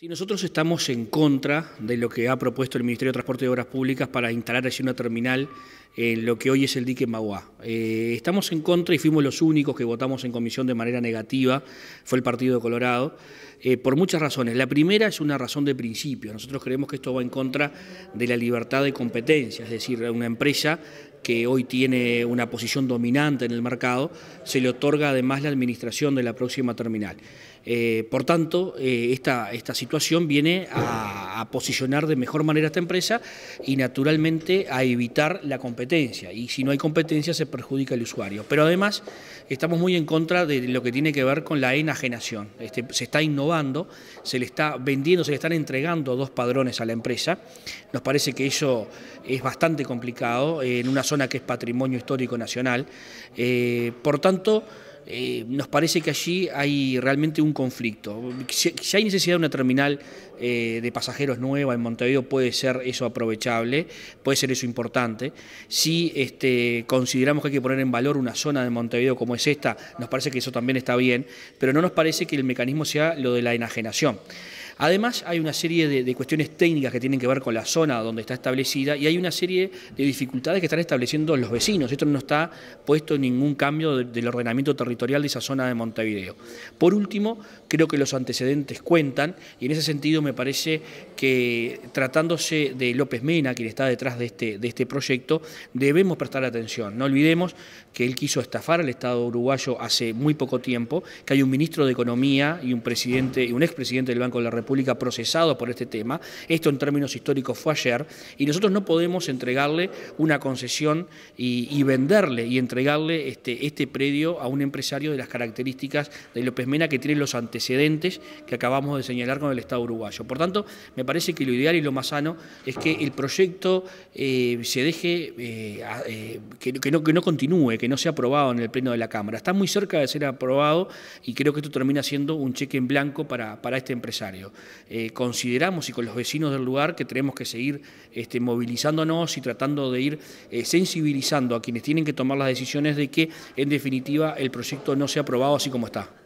Sí, nosotros estamos en contra de lo que ha propuesto el Ministerio de Transporte y Obras Públicas para instalar allí una terminal en lo que hoy es el dique Maguá. Eh, estamos en contra y fuimos los únicos que votamos en comisión de manera negativa, fue el Partido de Colorado, eh, por muchas razones. La primera es una razón de principio. Nosotros creemos que esto va en contra de la libertad de competencia, es decir, una empresa que hoy tiene una posición dominante en el mercado, se le otorga además la administración de la próxima terminal. Eh, por tanto, eh, esta, esta situación viene a a, posicionar de mejor manera esta empresa y naturalmente a evitar la competencia. Y si no hay competencia se perjudica el usuario. Pero además estamos muy en contra de lo que tiene que ver con la enajenación. Este, se está innovando, se le está vendiendo, se le están entregando dos padrones a la empresa. Nos parece que eso es bastante complicado en una zona que es patrimonio histórico nacional. Eh, por tanto, eh, nos parece que allí hay realmente un conflicto. Si, hay necesidad de una terminal eh, de pasajeros nueva en Montevideo, puede ser eso aprovechable, puede ser eso importante. Si este, consideramos que hay que poner en valor una zona de Montevideo como es esta, nos parece que eso también está bien, pero no nos parece que el mecanismo sea lo de la enajenación. Además, hay una serie de, cuestiones técnicas que tienen que ver con la zona donde está establecida y hay una serie de dificultades que están estableciendo los vecinos. Esto no está puesto en ningún cambio del ordenamiento territorial de esa zona de Montevideo. Por último, creo que los antecedentes cuentan y en ese sentido me parece que tratándose de López Mena, quien está detrás este, de este, proyecto, debemos prestar atención. No olvidemos que él quiso estafar al Estado uruguayo hace muy poco tiempo, que hay un ministro de Economía y un presidente y un expresidente del Banco de la República procesado por este tema. Esto en términos históricos fue ayer y nosotros no podemos entregarle una concesión y, venderle y entregarle este, este predio a un empresario de las características de López Mena que tiene los antecedentes que acabamos de señalar con el Estado uruguayo. Por tanto, me parece que lo ideal y lo más sano es que el proyecto eh, se deje, eh, eh, que, no, continúe, que no sea aprobado en el Pleno de la Cámara. Está muy cerca de ser aprobado y creo que esto termina siendo un cheque en blanco para este empresario. Eh, consideramos y con los vecinos del lugar que tenemos que seguir este, movilizándonos y tratando de ir eh, sensibilizando a quienes tienen que tomar las decisiones de que, en definitiva, el proyecto no sea aprobado así como está.